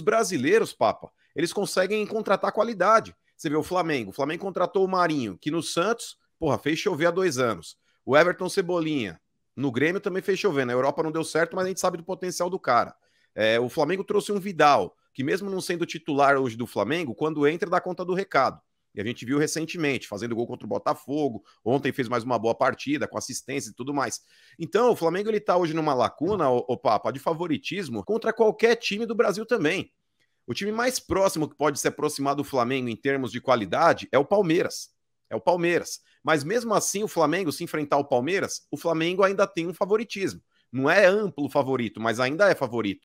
Os brasileiros, Papa, eles conseguem contratar qualidade. Você vê o Flamengo. O Flamengo contratou o Marinho, que no Santos, porra, fez chover há dois anos. O Everton Cebolinha, no Grêmio, também fez chover. Na Europa não deu certo, mas a gente sabe do potencial do cara. É, o Flamengo trouxe um Vidal, que mesmo não sendo titular hoje do Flamengo, quando entra, dá conta do recado. E a gente viu recentemente, fazendo gol contra o Botafogo. Ontem fez mais uma boa partida, com assistência e tudo mais. Então, o Flamengo ele tá hoje numa lacuna, o, o Papa, de favoritismo contra qualquer time do Brasil também. O time mais próximo que pode se aproximar do Flamengo em termos de qualidade é o Palmeiras. É o Palmeiras. Mas mesmo assim, o Flamengo, se enfrentar o Palmeiras, o Flamengo ainda tem um favoritismo. Não é amplo favorito, mas ainda é favorito.